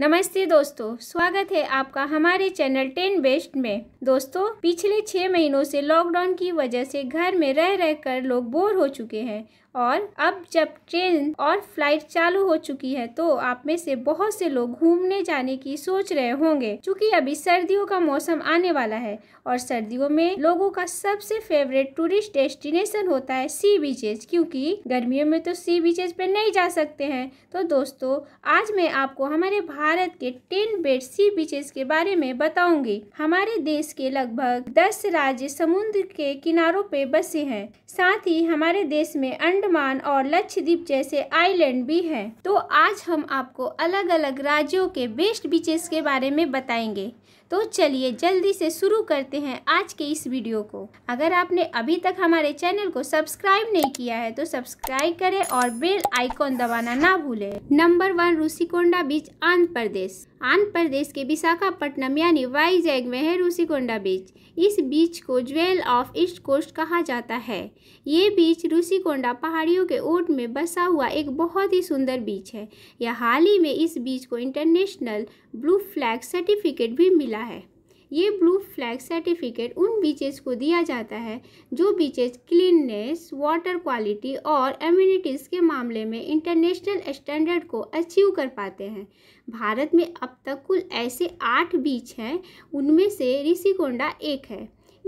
नमस्ते दोस्तों स्वागत है आपका हमारे चैनल टेन बेस्ट में दोस्तों पिछले छः महीनों से लॉकडाउन की वजह से घर में रह रह कर लोग बोर हो चुके हैं और अब जब ट्रेन और फ्लाइट चालू हो चुकी है तो आप में से बहुत से लोग घूमने जाने की सोच रहे होंगे क्योंकि अभी सर्दियों का मौसम आने वाला है और सर्दियों में लोगों का सबसे फेवरेट टूरिस्ट डेस्टिनेशन होता है सी बीचेज क्योंकि गर्मियों में तो सी बीचेज पे नहीं जा सकते हैं तो दोस्तों आज मैं आपको हमारे भारत के टेन बेड सी बीचेज के बारे में बताऊंगी हमारे देश के लगभग दस राज्य समुद्र के किनारों पे बसे हैं साथ ही हमारे देश में अंड अंडमान और लक्षद्वीप जैसे आइलैंड भी हैं तो आज हम आपको अलग अलग राज्यों के बेस्ट बीचेस के बारे में बताएंगे तो चलिए जल्दी से शुरू करते हैं आज के इस वीडियो को अगर आपने अभी तक हमारे चैनल को सब्सक्राइब नहीं किया है तो सब्सक्राइब करें और बेल आइकॉन दबाना ना भूलें number one Rushikonda beach Andhra Pradesh Andhra Pradesh के विशाखापट्टनम यानी वाईजैग में है रूसीकोंडा बीच इस बीच को ज्वेल ऑफ ईस्ट कोस्ट कहा जाता है ये बीच रूसीकोंडा पहाड़ियों के ओट में बसा हुआ एक बहुत ही सुंदर बीच है यह हाल ही में इस बीच को इंटरनेशनल ब्लू फ्लैग सर्टिफिकेट भी मिला मिला है ये ब्लू फ्लैग सर्टिफिकेट उन बीचेस को दिया जाता है जो बीचेस क्लीननेस वाटर क्वालिटी और एम्यूनिटीज़ के मामले में इंटरनेशनल स्टैंडर्ड को अचीव कर पाते हैं भारत में अब तक कुल ऐसे आठ बीच हैं उनमें से ऋषिकोंडा एक है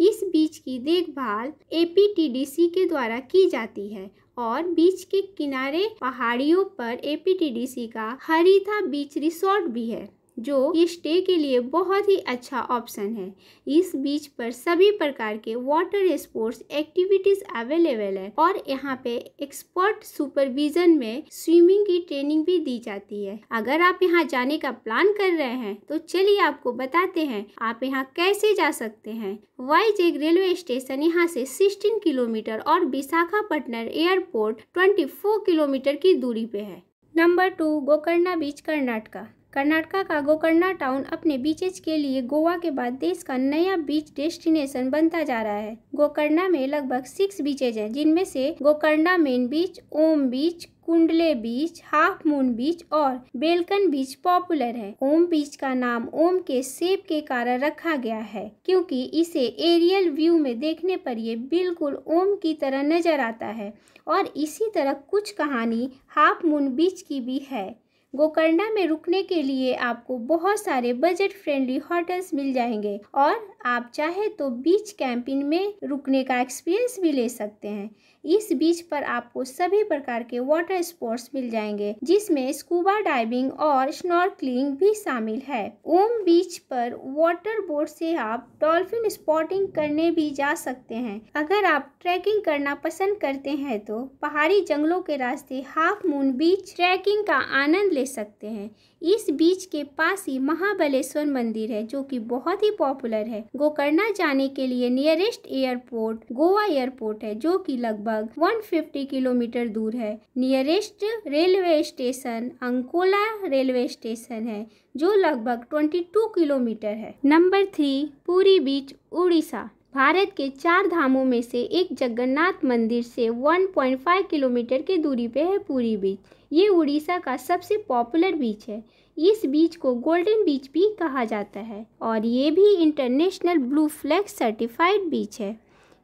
इस बीच की देखभाल एपीटीडीसी के द्वारा की जाती है और बीच के किनारे पहाड़ियों पर एपीटीडीसी का हरिथा बीच रिसोर्ट भी है जो कि स्टे के लिए बहुत ही अच्छा ऑप्शन है इस बीच पर सभी प्रकार के वाटर स्पोर्ट्स एक्टिविटीज अवेलेबल है और यहाँ पे एक्सपर्ट सुपरविजन में स्विमिंग की ट्रेनिंग भी दी जाती है अगर आप यहाँ जाने का प्लान कर रहे हैं तो चलिए आपको बताते हैं आप यहाँ कैसे जा सकते हैं वाई जेग रेलवे स्टेशन यहाँ से 16 किलोमीटर और विशाखापट्टनम एयरपोर्ट 24 किलोमीटर की दूरी पे है number two Gokarna beach Karnataka Karnataka का गोकर्णा टाउन अपने बीचेज के लिए गोवा के बाद देश का नया बीच डेस्टिनेशन बनता जा रहा है गोकर्णा में लगभग सिक्स बीचेज हैं जिनमें से Gokarna main beach Om beach Kudle beach half moon beach और बेलकन बीच पॉपुलर है ओम बीच का नाम ओम के सेब के कारण रखा गया है क्योंकि इसे एरियल व्यू में देखने पर ये बिल्कुल ओम की तरह नजर आता है और इसी तरह कुछ कहानी हाफ मून बीच की भी है गोकर्णा में रुकने के लिए आपको बहुत सारे बजट फ्रेंडली होटल्स मिल जाएंगे और आप चाहे तो बीच कैंपिंग में रुकने का एक्सपीरियंस भी ले सकते हैं इस बीच पर आपको सभी प्रकार के वाटर स्पोर्ट्स मिल जाएंगे जिसमें स्कूबा डाइविंग और स्नॉर्कलिंग भी शामिल है ओम बीच पर वाटर बोर्ड से आप डॉल्फिन स्पॉटिंग करने भी जा सकते हैं अगर आप ट्रैकिंग करना पसंद करते हैं तो पहाड़ी जंगलों के रास्ते हाफ मून बीच ट्रैकिंग का आनंद ले सकते हैं इस बीच के पास ही महाबलेश्वर मंदिर है जो कि बहुत ही पॉपुलर है गोकर्णा जाने के लिए नियरेस्ट एयरपोर्ट गोवा एयरपोर्ट है जो कि लगभग लगभग 150 किलोमीटर दूर है nearest railway station Ankola railway station है जो लगभग 22 किलोमीटर है नंबर थ्री पूरी बीच उड़ीसा भारत के चार धामों में से एक जगन्नाथ मंदिर से 1.5 किलोमीटर की दूरी पे है पूरी बीच ये उड़ीसा का सबसे पॉपुलर बीच है इस बीच को गोल्डन बीच भी कहा जाता है और ये भी international blue flag certified beach है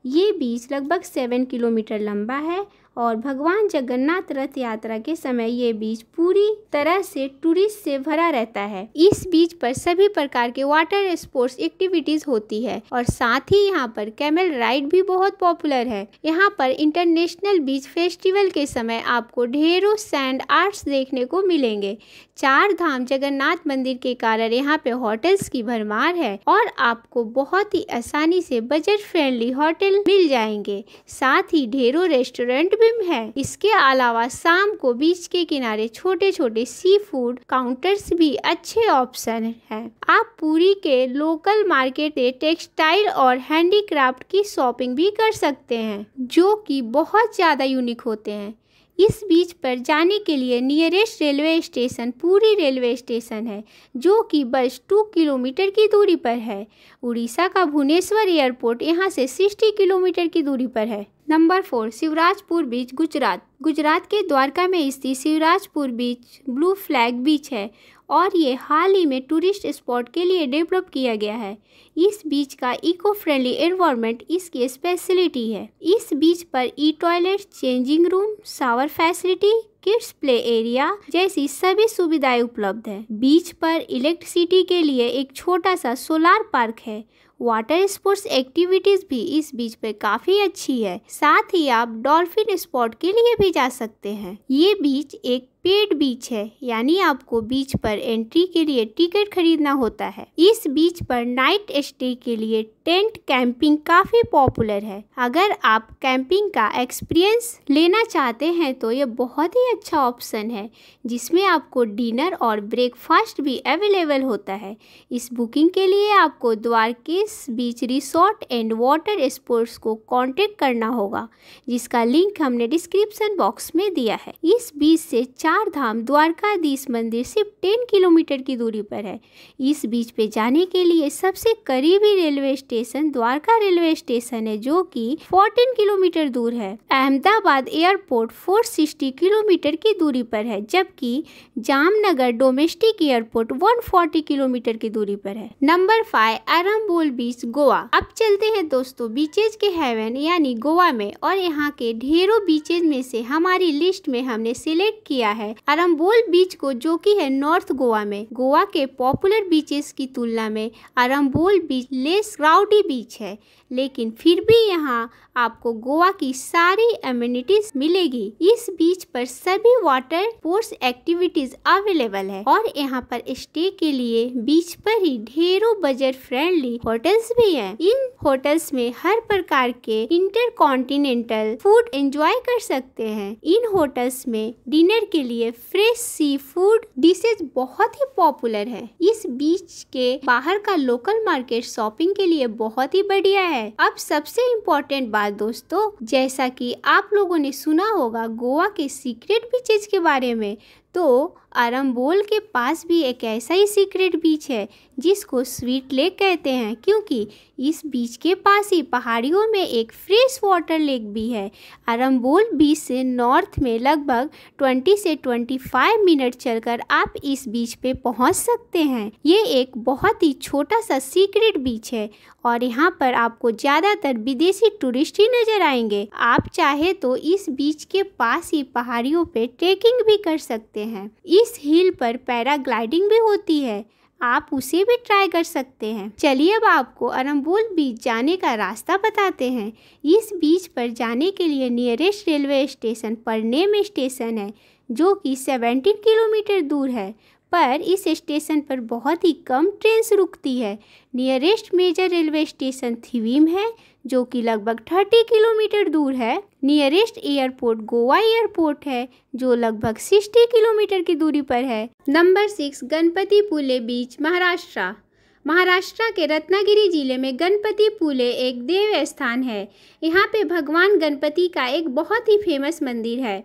ये बीच लगभग सेवन किलोमीटर लंबा है और भगवान जगन्नाथ रथ यात्रा के समय ये बीच पूरी तरह से टूरिस्ट से भरा रहता है इस बीच पर सभी प्रकार के वाटर स्पोर्ट्स एक्टिविटीज होती है और साथ ही यहाँ पर कैमल राइड भी बहुत पॉपुलर है यहाँ पर इंटरनेशनल बीच फेस्टिवल के समय आपको ढेरों सैंड आर्ट्स देखने को मिलेंगे चार धाम जगन्नाथ मंदिर के कारण यहाँ पे होटल्स की भरमार है और आपको बहुत ही आसानी से बजट फ्रेंडली होटल मिल जाएंगे साथ ही ढेरों रेस्टोरेंट भी बिंब है इसके अलावा शाम को बीच के किनारे छोटे छोटे सी फूड काउंटर्स भी अच्छे ऑप्शन है आप पूरी के लोकल मार्केट से टेक्सटाइल और हैंडीक्राफ्ट की शॉपिंग भी कर सकते हैं जो कि बहुत ज़्यादा यूनिक होते हैं इस बीच पर जाने के लिए nearest railway station Puri railway station है जो कि बस टू किलोमीटर की दूरी पर है उड़ीसा का भुवनेश्वर एयरपोर्ट यहाँ से सिक्सटी किलोमीटर की दूरी पर है number four Shivrajpur beach Gujarat Gujarat के द्वारका में स्थित Shivrajpur beach blue flag beach है और ये हाल ही में टूरिस्ट स्पॉट के लिए डेवलप किया गया है इस बीच का इको फ्रेंडली एनवायरमेंट इसकी स्पेशलिटी है इस बीच पर e toilet changing room shower facility kids play area जैसी सभी सुविधाएं उपलब्ध है बीच पर इलेक्ट्रिसिटी के लिए एक छोटा सा सोलार पार्क है वाटर स्पोर्ट्स एक्टिविटीज़ भी इस बीच पे काफ़ी अच्छी है साथ ही आप डॉल्फिन स्पॉट के लिए भी जा सकते हैं ये बीच एक पेड बीच है यानी आपको बीच पर एंट्री के लिए टिकट खरीदना होता है इस बीच पर नाइट स्टे के लिए टेंट कैंपिंग काफ़ी पॉपुलर है अगर आप कैंपिंग का एक्सपीरियंस लेना चाहते हैं तो यह बहुत ही अच्छा ऑप्शन है जिसमें आपको डिनर और ब्रेकफास्ट भी अवेलेबल होता है इस बुकिंग के लिए आपको Dwarkesh beach resort and water sports को कॉन्टेक्ट करना होगा जिसका लिंक हमने डिस्क्रिप्शन बॉक्स में दिया है इस बीच से चार चार धाम द्वारकाधीश मंदिर सिर्फ टेन किलोमीटर की दूरी पर है इस बीच पे जाने के लिए सबसे करीबी railway station Dwarka railway station है जो कि 14 किलोमीटर दूर है अहमदाबाद एयरपोर्ट 460 किलोमीटर की दूरी पर है जबकि जामनगर डोमेस्टिक एयरपोर्ट 140 किलोमीटर की दूरी पर है number five Arambol beach Goa अब चलते हैं दोस्तों बीचेज के हेवन यानी गोवा में और यहाँ के ढेरों बीचेज में से हमारी लिस्ट में हमने सिलेक्ट किया है है अरम्बोल बीच को जो कि है नॉर्थ गोवा में गोवा के पॉपुलर बीचेस की तुलना में Arambol beach less crowdy beach है लेकिन फिर भी यहाँ आपको गोवा की सारी एम्यूनिटीज मिलेगी इस बीच पर सभी वाटर स्पोर्ट्स एक्टिविटीज अवेलेबल है और यहाँ पर स्टे के लिए बीच पर ही ढेरों बजट फ्रेंडली होटल्स भी हैं। इन होटल्स में हर प्रकार के इंटर कॉन्टिनेंटल फूड एंजॉय कर सकते हैं इन होटल्स में डिनर के लिए लिए फ्रेश सी फूड डिशेज बहुत ही पॉपुलर है इस बीच के बाहर का लोकल मार्केट शॉपिंग के लिए बहुत ही बढ़िया है अब सबसे इम्पोर्टेंट बात दोस्तों जैसा कि आप लोगों ने सुना होगा गोवा के सीक्रेट बीचेज के बारे में तो आरम्बोल के पास भी एक ऐसा ही सीक्रेट बीच है जिसको स्वीट लेक कहते हैं क्योंकि इस बीच के पास ही पहाड़ियों में एक फ्रेश वाटर लेक भी है आरम्बोल बीच से नॉर्थ में लगभग 20 से 25 मिनट चलकर आप इस बीच पे पहुंच सकते हैं ये एक बहुत ही छोटा सा सीक्रेट बीच है और यहाँ पर आपको ज़्यादातर विदेशी टूरिस्ट ही नज़र आएंगे आप चाहे तो इस बीच के पास ही पहाड़ियों पे ट्रेकिंग भी कर सकते हैं हैं इस हिल पर पैराग्लाइडिंग भी होती है आप उसे भी ट्राई कर सकते हैं चलिए अब आपको अरम्बोल बीच जाने का रास्ता बताते हैं इस बीच पर जाने के लिए nearest railway station Pernem station है जो कि 17 किलोमीटर दूर है पर इस स्टेशन पर बहुत ही कम ट्रेन्स रुकती है nearest major railway station Thivim है जो कि लगभग 30 किलोमीटर दूर है नियरेस्ट एयरपोर्ट गोवा एयरपोर्ट है जो लगभग 60 किलोमीटर की दूरी पर है number six Ganpatipule beach Maharashtra Maharashtra के रत्नागिरी जिले में गणपति पुले एक देव स्थान है यहाँ पे भगवान गणपति का एक बहुत ही फेमस मंदिर है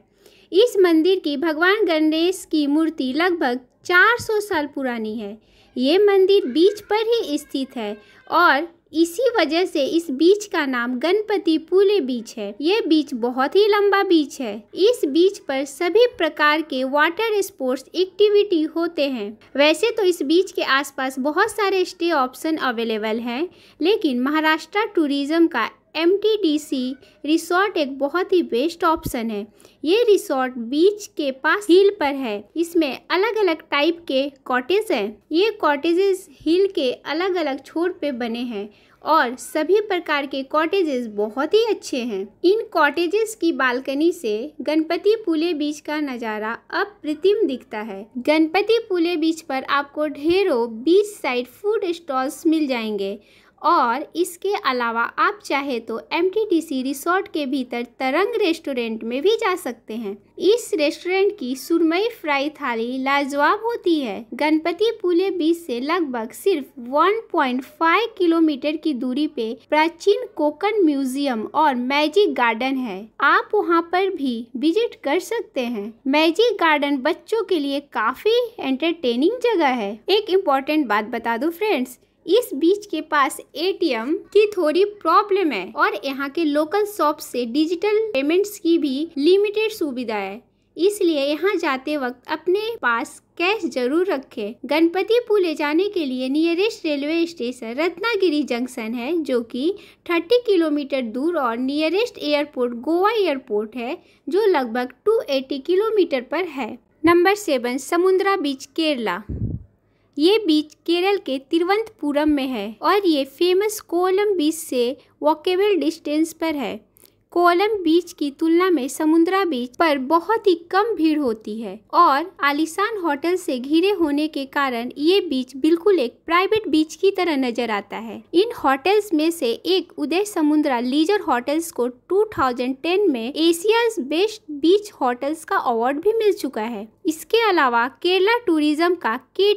इस मंदिर की भगवान गणेश की मूर्ति लगभग 400 साल पुरानी है ये मंदिर बीच पर ही स्थित है और इसी वजह से इस बीच का नाम गणपति पुले बीच है यह बीच बहुत ही लंबा बीच है इस बीच पर सभी प्रकार के वाटर स्पोर्ट्स एक्टिविटी होते हैं वैसे तो इस बीच के आसपास बहुत सारे स्टे ऑप्शन अवेलेबल हैं लेकिन महाराष्ट्र टूरिज्म का M T D C resort एक बहुत ही बेस्ट ऑप्शन है ये रिसोर्ट बीच के पास हिल पर है इसमें अलग अलग टाइप के कॉटेज हैं ये कॉटेजेस हिल के अलग अलग छोर पे बने हैं और सभी प्रकार के कॉटेजेस बहुत ही अच्छे हैं इन कॉटेजेस की बालकनी से गणपति पुले बीच का नज़ारा अप्रतिम दिखता है गणपति पुले बीच पर आपको ढेरों बीच साइड फूड स्टॉल्स मिल जाएंगे और इसके अलावा आप चाहे तो एम रिसोर्ट के भीतर तरंग रेस्टोरेंट में भी जा सकते हैं इस रेस्टोरेंट की सुरमई फ्राई थाली लाजवाब होती है गणपति पुले बीच से लगभग सिर्फ 1.5 किलोमीटर की दूरी पे प्राचीन कोकन म्यूजियम और मैजिक गार्डन है आप वहाँ पर भी विजिट कर सकते हैं मैजिक गार्डन बच्चों के लिए काफी एंटरटेनिंग जगह है एक इम्पोर्टेंट बात बता दो फ्रेंड्स इस बीच के पास एटीएम की थोड़ी प्रॉब्लम है और यहाँ के लोकल शॉप से डिजिटल पेमेंट्स की भी लिमिटेड सुविधा है इसलिए यहाँ जाते वक्त अपने पास कैश जरूर रखें। गणपति ले जाने के लिए nearest railway station Ratnagiri junction है जो कि 30 किलोमीटर दूर और नियरेस्ट एयरपोर्ट गोवा एयरपोर्ट है जो लगभग 280 किलोमीटर पर है नंबर सेवन समुद्रा बीच केरला ये बीच केरल के तिरुवंतपुरम में है और ये फेमस कोलम बीच से वॉकेबल डिस्टेंस पर है कोलम बीच की तुलना में समुद्रा बीच पर बहुत ही कम भीड़ होती है और आलिशान होटल से घिरे होने के कारण ये बीच बिल्कुल एक प्राइवेट बीच की तरह नजर आता है इन होटल्स में से एक उदय समुद्रा लीजर होटल्स को 2010 में एशिया बेस्ट बीच होटल्स का अवार्ड भी मिल चुका है इसके अलावा केरला टूरिज्म का के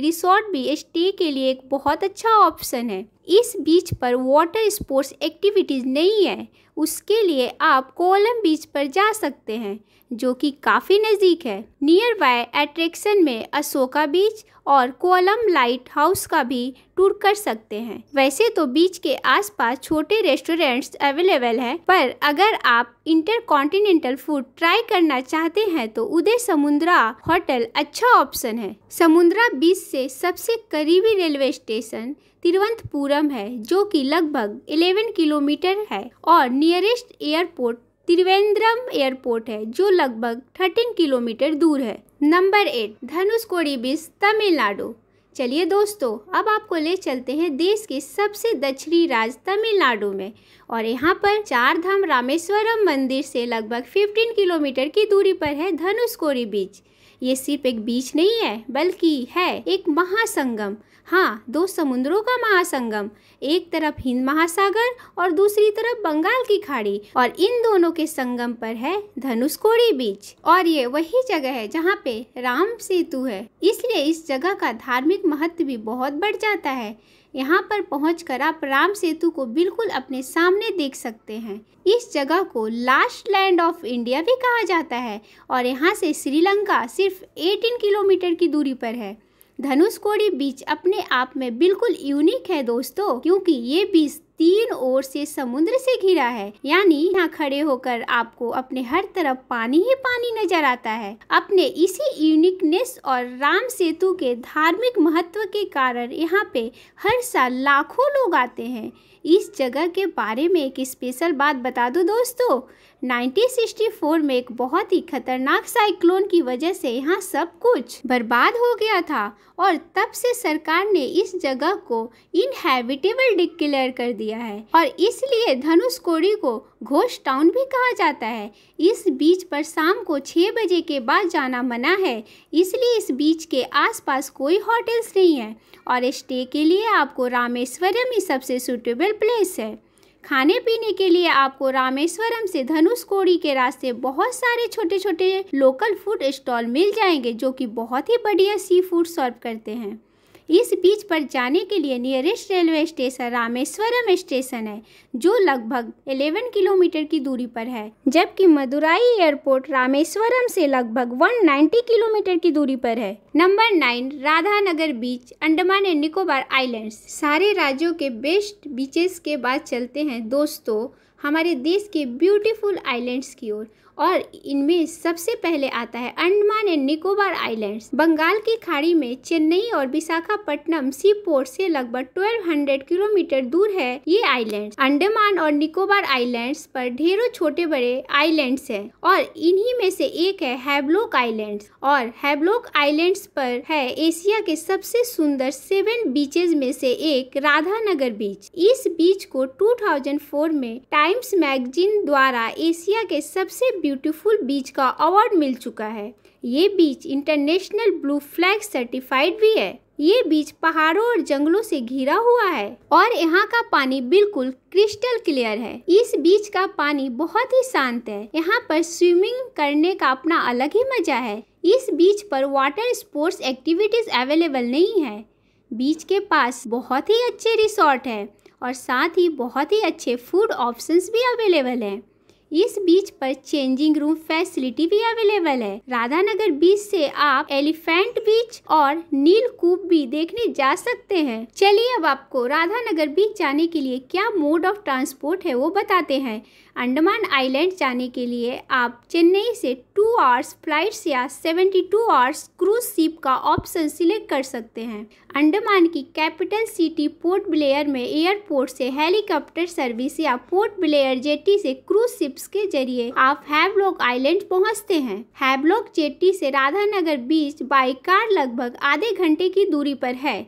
रिसोर्ट भी स्टे के लिए एक बहुत अच्छा ऑप्शन है इस बीच पर वाटर स्पोर्ट्स एक्टिविटीज नहीं है उसके लिए आप कोलम बीच पर जा सकते हैं जो कि काफ़ी नज़दीक है नियर बाय अट्रैक्शन में अशोका बीच और कोलम लाइट हाउस का भी टूर कर सकते हैं वैसे तो बीच के आसपास छोटे रेस्टोरेंट्स अवेलेबल हैं पर अगर आप इंटरकॉन्टिनेंटल फूड ट्राई करना चाहते हैं तो उदय समुद्रा होटल अच्छा ऑप्शन है समुद्रा बीच से सबसे करीबी रेलवे स्टेशन तिरुवंतपुरम है जो कि लगभग 11 किलोमीटर है और नियरेस्ट एयरपोर्ट त्रिवेंद्रम एयरपोर्ट है जो लगभग 13 किलोमीटर दूर है number eight Dhanushkodi beach Tamil Nadu चलिए दोस्तों अब आपको ले चलते हैं देश के सबसे दक्षिणी राज्य तमिलनाडु में और यहाँ पर चार धाम रामेश्वरम मंदिर से लगभग 15 किलोमीटर की दूरी पर है धनुषकोरी बीच ये सिर्फ एक बीच नहीं है बल्कि है एक महासंगम हाँ दो समुद्रों का महासंगम एक तरफ हिंद महासागर और दूसरी तरफ बंगाल की खाड़ी और इन दोनों के संगम पर है धनुषकोड़ी बीच और ये वही जगह है जहाँ पे राम सेतु है इसलिए इस जगह का धार्मिक महत्व भी बहुत बढ़ जाता है यहाँ पर पहुँच आप राम सेतु को बिल्कुल अपने सामने देख सकते हैं इस जगह को लास्ट लैंड ऑफ इंडिया भी कहा जाता है और यहाँ से श्रीलंका सिर्फ 18 किलोमीटर की दूरी पर है धनुष कोड़ी बीज अपने आप में बिल्कुल यूनिक है दोस्तों क्योंकि ये बीज तीन ओर से समुद्र से घिरा है यानी यहाँ खड़े होकर आपको अपने हर तरफ पानी ही पानी नजर आता है अपने इसी यूनिकनेस और राम सेतु के धार्मिक महत्व के कारण यहाँ पे हर साल लाखों लोग आते हैं इस जगह के बारे में एक स्पेशल बात बता दो दोस्तों 1964 में एक बहुत ही खतरनाक साइक्लोन की वजह से यहाँ सब कुछ बर्बाद हो गया था और तब से सरकार ने इस जगह को इनहेबिटेबल डिक्लेयर कर दिया दिया है और इसलिए धनुष कोड़ी को घोष टाउन भी कहा जाता है इस बीच पर शाम को छः बजे के बाद जाना मना है इसलिए इस बीच के आसपास कोई होटल्स नहीं है और स्टे के लिए आपको रामेश्वरम ही सबसे सुटेबल प्लेस है खाने पीने के लिए आपको रामेश्वरम से धनुषकोड़ी के रास्ते बहुत सारे छोटे छोटे लोकल फूड स्टॉल मिल जाएंगे जो कि बहुत ही बढ़िया सी फूड सर्व करते हैं इस बीच पर जाने के लिए nearest railway station Rameswaram station है जो लगभग 11 किलोमीटर की दूरी पर है जबकि मदुराई एयरपोर्ट रामेश्वरम से लगभग 190 किलोमीटर की दूरी पर है number nine Radhanagar beach Andaman and Nicobar islands सारे राज्यों के बेस्ट बीचेस के बाद चलते हैं दोस्तों हमारे देश के ब्यूटीफुल आइलैंड्स की ओर और इनमें सबसे पहले आता है अंडमान एंड निकोबार आइलैंड्स बंगाल की खाड़ी में चेन्नई और विशाखापट्टनम सी पोर्ट से लगभग 1200 किलोमीटर दूर है ये आइलैंड्स अंडमान और निकोबार आइलैंड्स पर ढेरों छोटे बड़े आइलैंड्स हैं और इन्हीं में से एक है हैवलॉक आइलैंड्स और हैबलोक आइलैंड्स पर है एशिया के सबसे सुंदर सेवन बीचेज में से एक राधानगर बीच इस बीच को टू में टाइम टाइम्स मैगजीन द्वारा एशिया के सबसे ब्यूटीफुल बीच का अवार्ड मिल चुका है ये beach international blue flag certified भी है ये बीच पहाड़ों और जंगलों से घिरा हुआ है और यहाँ का पानी बिल्कुल क्रिस्टल क्लियर है इस बीच का पानी बहुत ही शांत है यहाँ पर स्विमिंग करने का अपना अलग ही मजा है इस बीच पर वाटर स्पोर्ट्स एक्टिविटीज अवेलेबल नहीं है बीच के पास बहुत ही अच्छे रिसोर्ट है और साथ ही बहुत ही अच्छे फूड ऑप्शंस भी अवेलेबल हैं इस बीच पर चेंजिंग रूम फैसिलिटी भी अवेलेबल है राधानगर बीच से आप एलिफेंट बीच और नील कूप भी देखने जा सकते हैं चलिए अब आपको राधानगर बीच जाने के लिए क्या मोड ऑफ ट्रांसपोर्ट है वो बताते हैं अंडमान आइलैंड जाने के लिए आप चेन्नई से टू आवर्स फ्लाइट्स या seventy two hours cruise ship का ऑप्शन सिलेक्ट कर सकते हैं अंडमान की कैपिटल सिटी पोर्ट ब्लेयर में एयरपोर्ट से हेलीकॉप्टर सर्विस या पोर्ट ब्लेयर जेटी से क्रूज शिप्स के जरिए आप हैवलॉक आइलैंड पहुंचते हैं हैवलॉक जेटी से राधानगर बीच बाई कार लगभग आधे घंटे की दूरी पर है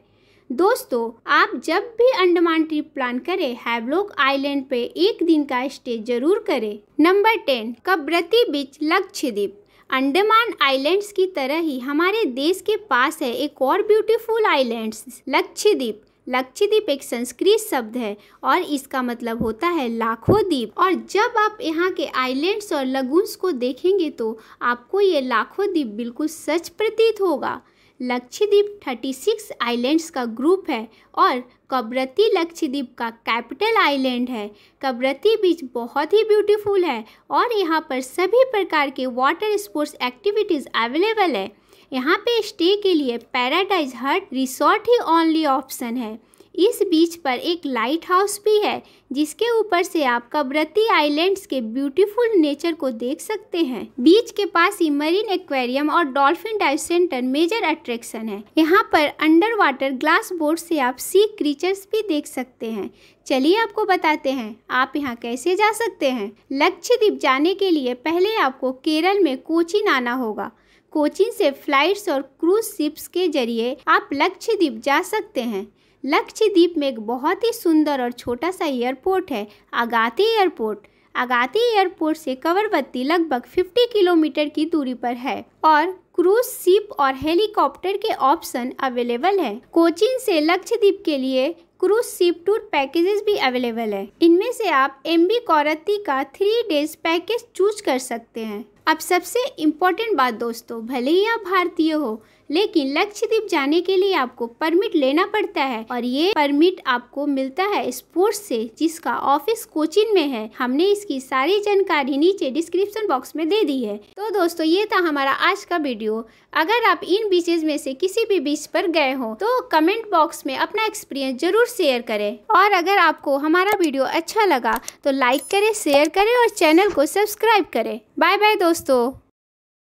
दोस्तों आप जब भी अंडमान ट्रिप प्लान करें हैवलोक आइलैंड पे एक दिन का स्टे जरूर करें number ten Kavaratti beach Lakshadweep Andaman islands की तरह ही हमारे देश के पास है एक और ब्यूटीफुल आइलैंड्स लक्षद्वीप लक्षद्वीप एक संस्कृत शब्द है और इसका मतलब होता है लाखों द्वीप और जब आप यहाँ के आइलैंड्स और लगूंस को देखेंगे तो आपको ये लाखों द्वीप बिल्कुल सच प्रतीत होगा लक्षद्वीप 36 आइलैंड्स का ग्रुप है और कबरती लक्षद्वीप का कैपिटल आइलैंड है कब्रती बीच बहुत ही ब्यूटीफुल है और यहाँ पर सभी प्रकार के वाटर स्पोर्ट्स एक्टिविटीज़ अवेलेबल है यहाँ पे स्टे के लिए पैराडाइज हट रिसोर्ट ही ओनली ऑप्शन है इस बीच पर एक लाइट हाउस भी है जिसके ऊपर से आप कब्रती आइलैंड्स के ब्यूटीफुल नेचर को देख सकते हैं बीच के पास ही मरीन एक्वेरियम और dolphin dive centre major attraction है यहाँ पर अंडर वाटर ग्लास बोर्ड से आप सी क्रीचर्स भी देख सकते हैं चलिए आपको बताते हैं आप यहाँ कैसे जा सकते हैं लक्षद्वीप जाने के लिए पहले आपको केरल में कोचिन आना होगा कोचिन से फ्लाइट्स और क्रूज शिप्स के जरिए आप लक्षद्वीप जा सकते हैं लक्षद्वीप में एक बहुत ही सुंदर और छोटा सा एयरपोर्ट है आगाती एयरपोर्ट आगाती एयरपोर्ट से कवरवत्ती लगभग 50 किलोमीटर की दूरी पर है और क्रूज शिप और हेलीकॉप्टर के ऑप्शन अवेलेबल है कोचिन से लक्षद्वीप के लिए क्रूज शिप टूर पैकेजेस भी अवेलेबल है इनमें से आप एम बी कौरती का थ्री डेज पैकेज चूज कर सकते हैं अब सबसे इम्पोर्टेंट बात दोस्तों भले ही आप भारतीय हो लेकिन लक्षद्वीप जाने के लिए आपको परमिट लेना पड़ता है और ये परमिट आपको मिलता है स्पोर्ट्स से जिसका ऑफिस कोचिन में है हमने इसकी सारी जानकारी नीचे डिस्क्रिप्शन बॉक्स में दे दी है तो दोस्तों ये था हमारा आज का वीडियो अगर आप इन बीचेज में से किसी भी बीच पर गए हो तो कमेंट बॉक्स में अपना एक्सपीरियंस जरूर शेयर करें और अगर आपको हमारा वीडियो अच्छा लगा तो लाइक करें शेयर करें और चैनल को सब्सक्राइब करें बाय बाय दोस्तों